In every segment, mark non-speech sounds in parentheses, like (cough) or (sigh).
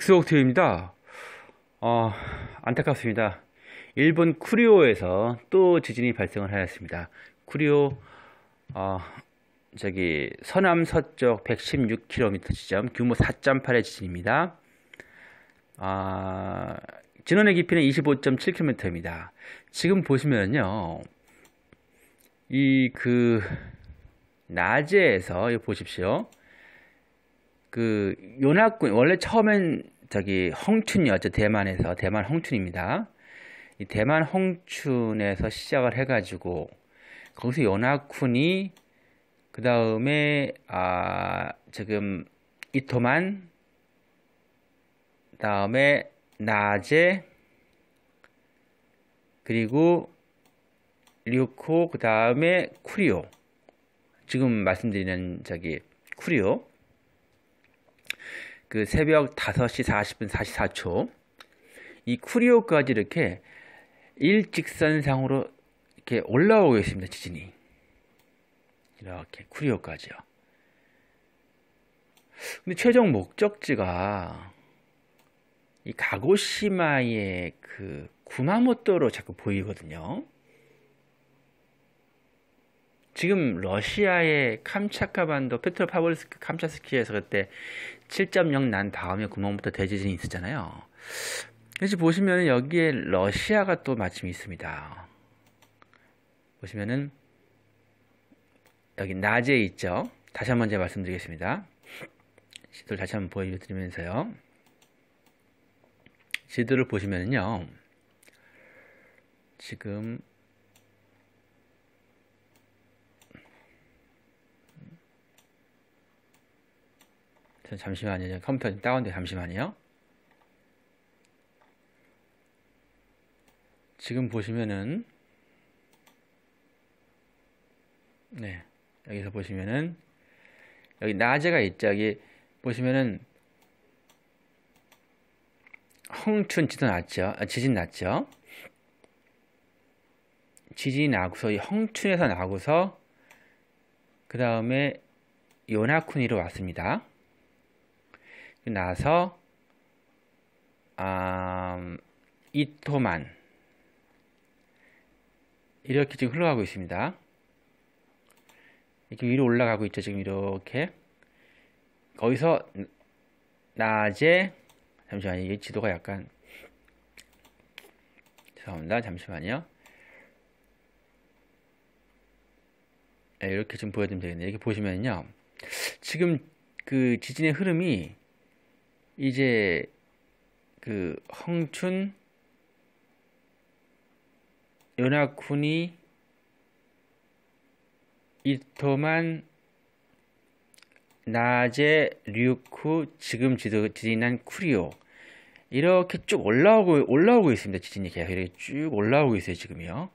엑스옥트입니다. 어, 안타깝습니다. 일본 쿠리오에서 또 지진이 발생을 하였습니다. 쿠리오 어, 저기 서남 서쪽 116km 지점 규모 4.8의 지진입니다. 아, 진원의 깊이는 25.7km입니다. 지금 보시면요. 이 그 낮에서 보십시오. 그 요나군 원래 처음엔 저기 홍춘이었죠 대만에서 대만 홍춘입니다이 대만 홍춘에서 시작을 해가지고 거기서 요나군이 그 다음에 아 지금 이토만 다음에 나제 그리고 류코 그 다음에 쿠리오 지금 말씀드리는 저기 쿠리오 그 새벽 5시 40분 44초 이 쿠리오까지 이렇게 일직선상으로 이렇게 올라오고 있습니다. 지진이. 이렇게 쿠리오까지요. 근데 최종 목적지가 이 가고시마의 그 구마모토로 자꾸 보이거든요. 지금 러시아의 캄차카반도 페트로파볼스크 캄차스키에서 그때 7.0 난 다음에 구멍부터 대지진이 있었잖아요. 그래서 보시면 여기에 러시아가 또 마침 있습니다. 보시면은 여기 낮에 있죠. 다시 한번 제가 말씀드리겠습니다. 지도를 다시 한번 보여드리면서요. 지도를 보시면은요. 지금 잠시만요. 컴퓨터 다운돼 잠시만요. 지금 보시면은 네 여기서 보시면은 여기 낮에가 있죠. 여기 보시면은 홍춘 지도 났죠. 아, 지진 났죠. 지진이 나고서 이홍춘에서 나고서 그 다음에 요나쿠니로 왔습니다. 나서 아, 음, 이토만 이렇게 지금 흘러가고 있습니다. 이렇게 위로 올라가고 있죠. 지금 이렇게 거기서 낮에 잠시만요. 이 지도가 약간 죄송합니다. 잠시만요. 네, 이렇게 좀 보여드리면 되겠네요. 이렇게 보시면요. 지금 그 지진의 흐름이 이제 그 황춘 연합군이 이토만 나제 류쿠 지금 지도 지리난 쿠리오 이렇게 쭉 올라오고 올라오고 있습니다 지진이 계속 이렇게 쭉 올라오고 있어요 지금요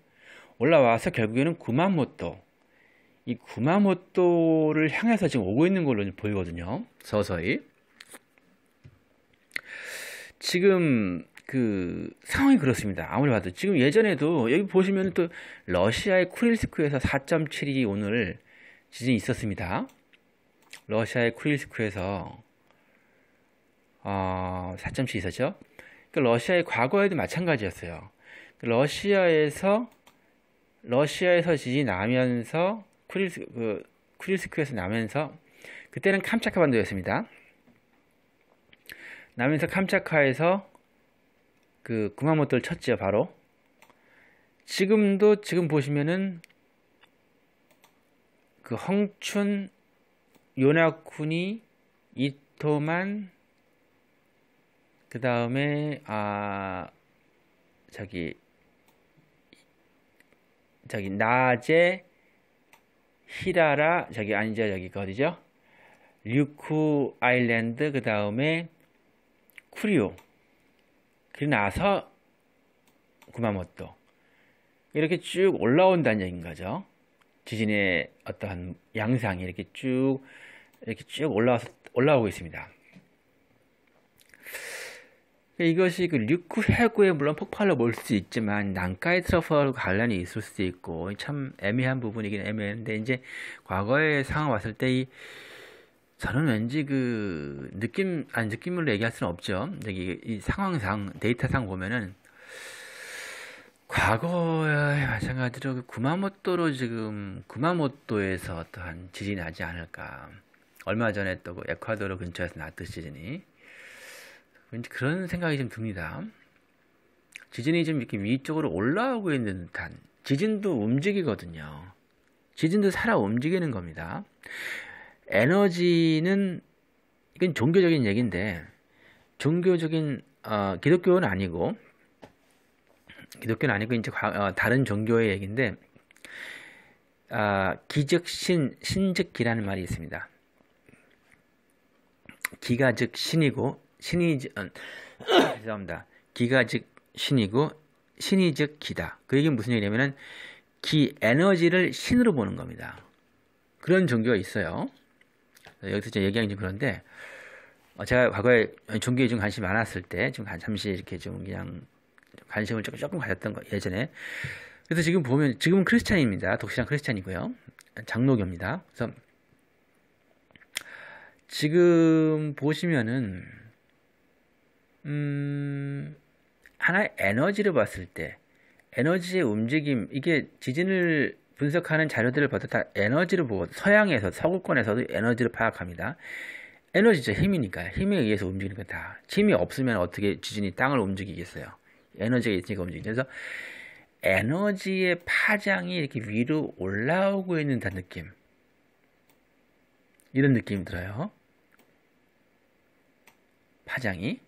올라와서 결국에는 구마모토 이 구마모토를 향해서 지금 오고 있는 걸로 보이거든요 서서히 지금 그 상황이 그렇습니다. 아무리 봐도 지금 예전에도 여기 보시면 또 러시아의 쿠릴스크에서 4.7이 오늘 지진이 있었습니다. 러시아의 쿠릴스크에서 어, 4.7 있었죠. 그러니까 러시아의 과거에도 마찬가지였어요. 그러니까 러시아에서 러시아에서 지진이 나면서 쿠릴스 그, 쿠릴스크에서 나면서 그때는 캄차카반도였습니다. 남인사 캄차카에서 그 구마모토를 쳤죠, 바로. 지금도 지금 보시면은 그 헝춘 요나쿠니 이토만 그 다음에 아 저기 저기 나제 히라라 저기 아니죠 저기 거디죠 그 류쿠 아일랜드 그 다음에 쿠리오, 그리고 나서 구마모토 이렇게 쭉 올라온다는 얘기인 거죠. 지진의 어떠한 양상이 이렇게 쭉 이렇게 쭉 올라와서 올라오고 있습니다. 이것이 그 류쿠 해구에 물론 폭발로 볼 수 있지만 난카이 트러플 관련이 있을 수도 있고 참 애매한 부분이긴 애매한데 이제 과거의 상황 왔을 때이 저는 왠지 그 느낌 아니 느낌으로 얘기할 수는 없죠. 여기 이 상황상 데이터상 보면은 과거에 마찬가지로 그 구마모토로 지금 구마모토에서 어떠한 지진이 나지 않을까. 얼마 전에 또그 에콰도르 근처에서 났던 지진이 왠지 그런 생각이 좀 듭니다. 지진이 좀 이렇게 위쪽으로 올라오고 있는 듯한 지진도 움직이거든요. 지진도 살아 움직이는 겁니다. 에너지는 이건 종교적인 얘기인데 종교적인 어, 기독교는 아니고 기독교는 아니고 이제 어, 다른 종교의 얘기인데 아, 기적신 신즉기라는 말이 있습니다. 기가 즉 신이고 신이 어, (coughs) 죄송합니다. 기가 즉 신이고 신이 즉 기다. 그 얘기는 무슨 얘기냐면은 기 에너지를 신으로 보는 겁니다. 그런 종교가 있어요. 네, 여기서 좀 얘기하기 좀 그런데 어, 제가 과거에 종교에 좀 관심이 많았을 때좀 잠시 이렇게 좀 그냥 관심을 조금 조금 가졌던 거 예전에 그래서 지금 보면 지금은 크리스찬입니다 독실한 크리스찬이고요 장로교입니다 그래서 지금 보시면은 음 하나의 에너지를 봤을 때 에너지의 움직임 이게 지진을 분석하는 자료들을 보다 에너지를 보고 서양에서 서구권에서도 에너지를 파악합니다. 에너지죠 힘이니까 힘에 의해서 움직이는 거다 힘이 없으면 어떻게 지진이 땅을 움직이겠어요? 에너지가 있으니까 움직이죠. 그래서 에너지의 파장이 이렇게 위로 올라오고 있는 다 느낌 이런 느낌이 들어요. 파장이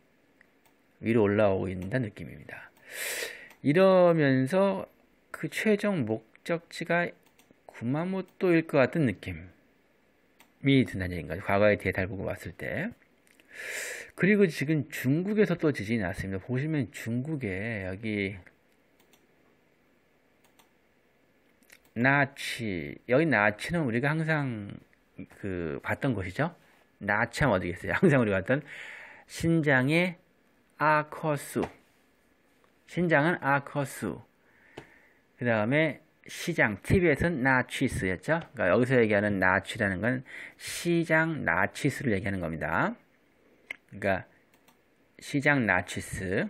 위로 올라오고 있는 다 느낌입니다. 이러면서 그 최종 목 목적지가 구마모토일 것 같은 느낌이 든다는 얘기인 가요과거에 대달국을 해 왔을 때. 그리고 지금 중국에서 또 지진이 났습니다. 보시면 중국에 여기 나치 여기 나치는 우리가 항상 그 봤던 곳이죠. 나참 어디겠어요? (laughs) 항상 우리가 봤던 신장의 아커수 신장은 아커수 그 다음에 시장, 티 v 에서는 나치스였죠. 그러니까 여기서 얘기하는 나치라는 건 시장 나치스를 얘기하는 겁니다. 그러니까 시장 나치스.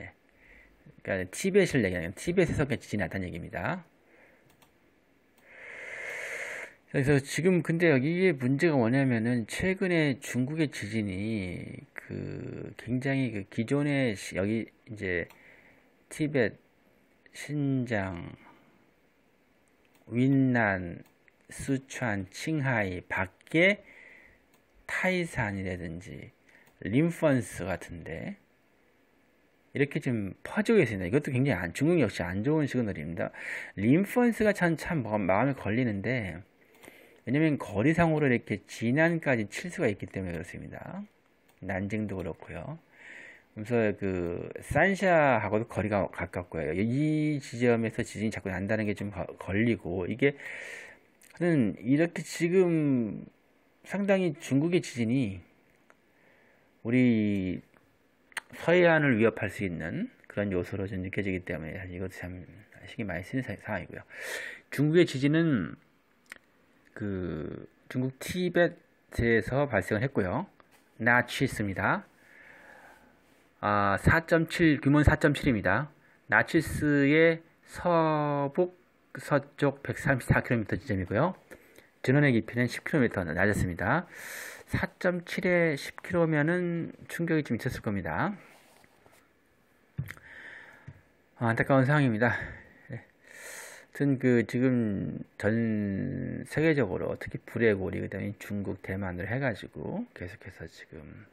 예. 그러니까 티벳을 얘기하는 티벳에서 지나다는 얘기입니다. 그래서 지금 근데 여기 문제가 뭐냐면은 최근에 중국의 지진이 그 굉장히 그 기존의 여기 이제 티벳 신장 윈난, 수천, 칭하이 밖에 타이산이라든지 림펀스 같은데 이렇게 좀 퍼지고 있습니다 이것도 굉장히 안, 중국 역시 안 좋은 시그널입니다. 림펀스가 참, 참 마음에 걸리는데 왜냐면 거리상으로 이렇게 진안까지 칠 수가 있기 때문에 그렇습니다. 난징도 그렇고요. 그래서 그 산샤하고도 거리가 가깝고요. 이 지점에서 지진이 자꾸 난다는 게 좀 걸리고 이게 하여튼 이렇게 지금 상당히 중국의 지진이 우리 서해안을 위협할 수 있는 그런 요소로 좀 느껴지기 때문에 이것도 참 신경 많이 쓰는 상황이고요. 중국의 지진은 그 중국 티벳에서 발생을 했고요. 나치있습니다 4.7 아, 규모는 4.7입니다. 나치스의 서북 서쪽 134km 지점이고요. 전원의 깊이는 10km 낮았습니다. 4.7에 10km면은 충격이 좀 있었을 겁니다. 아, 안타까운 상황입니다. 아무튼 예. 그 지금 전 세계적으로 특히 불의 고리 그다음에 중국 대만을 해가지고 계속해서 지금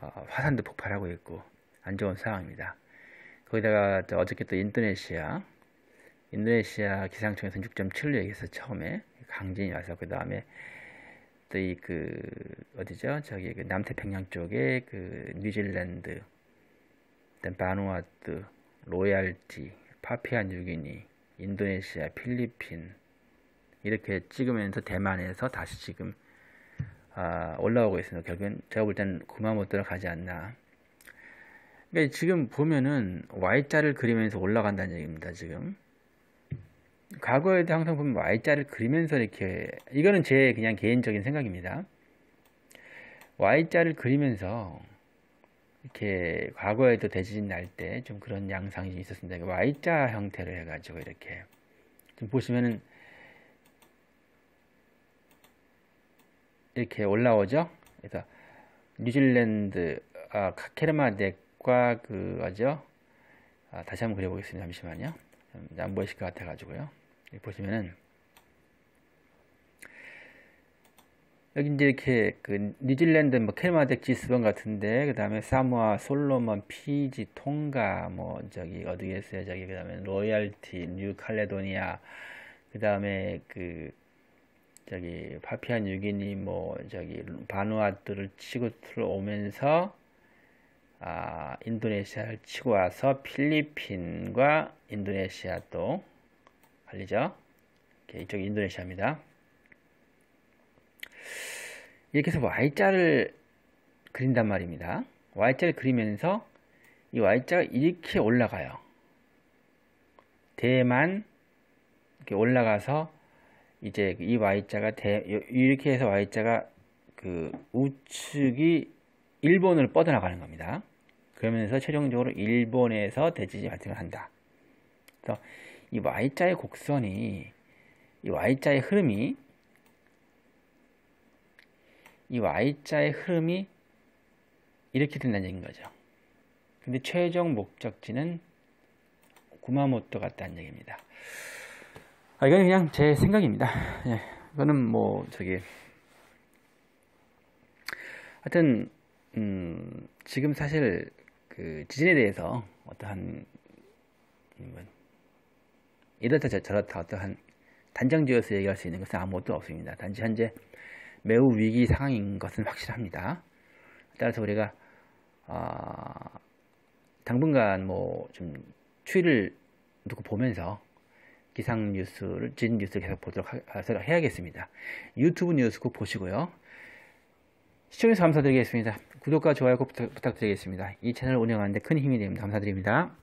어, 화산도 폭발하고 있고 안 좋은 상황입니다. 거기다가 어저께 또 인도네시아 인도네시아 기상청에서 6.7로 얘기해서 처음에 강진이 와서 그 다음에 또 이 그 어디죠 저기 그 남태평양 쪽에 그 뉴질랜드 바누아트 로얄티 파피안유기니 인도네시아 필리핀 이렇게 찍으면서 대만에서 다시 지금 아, 올라오고 있습니다. 결국엔 제가 볼 때는 그만 못들어 가지 않나. 그러니까 지금 보면은 Y자를 그리면서 올라간다는 얘기입니다. 지금 과거에도 항상 보면 Y자를 그리면서 이렇게 이거는 제 그냥 개인적인 생각입니다. Y자를 그리면서 이렇게 과거에도 대지진 날 때 좀 그런 양상이 있었습니다. 그러니까 Y자 형태로 해가지고 이렇게 지금 보시면은 이렇게 올라오죠. 그래서 뉴질랜드 아, 카케르마덱과 그 뭐죠? 아, 다시 한번 그려보겠습니다. 잠시만요. 안 보이실 것 같아가지고요. 보시면은 여기 이제 이렇게 그 뉴질랜드 뭐 케르마덱 지스번 같은데 그 다음에 사모아, 솔로몬, 피지, 통가 뭐 저기 어디겠어요 저기 그 다음에 로얄티, 뉴칼레도니아 그 다음에 그 저기 파피안 유기니 뭐 저기 바누아트를 치고 들어오면서 아, 인도네시아를 치고 와서 필리핀과 인도네시아 또 알리죠? 이쪽 인도네시아입니다. 이렇게 해서 Y자를 그린단 말입니다. Y자를 그리면서 이 Y자가 이렇게 올라가요. 대만 이렇게 올라가서 이제 이 Y자가 대, 이렇게 해서 Y자가 그 우측이 일본으로 뻗어나가는 겁니다. 그러면서 최종적으로 일본에서 대지지 발생을 한다. 그래서 이 Y자의 곡선이 이 Y자의 흐름이 이 Y자의 흐름이 이렇게 된다는 얘기인 거죠. 근데 최종 목적지는 구마모토 같다는 얘기입니다. 아, 이건 그냥 제 생각입니다. 예. 이거는 뭐, 저기. 하여튼, 음, 지금 사실 그 지진에 대해서 어떠한, 뭐 이렇다 저렇다 어떠한 단정지어서 얘기할 수 있는 것은 아무것도 없습니다. 단지 현재 매우 위기 상황인 것은 확실합니다. 따라서 우리가 어, 당분간 뭐 좀 추이를 놓고 보면서 기상 뉴스를 진 뉴스를 계속 보도록 해서 아, 해야겠습니다. 유튜브 뉴스 꼭 보시고요. 시청해서 주셔 감사드리겠습니다. 구독과 좋아요 꼭 부탁, 부탁드리겠습니다. 이 채널 운영하는데 큰 힘이 됩니다. 감사드립니다.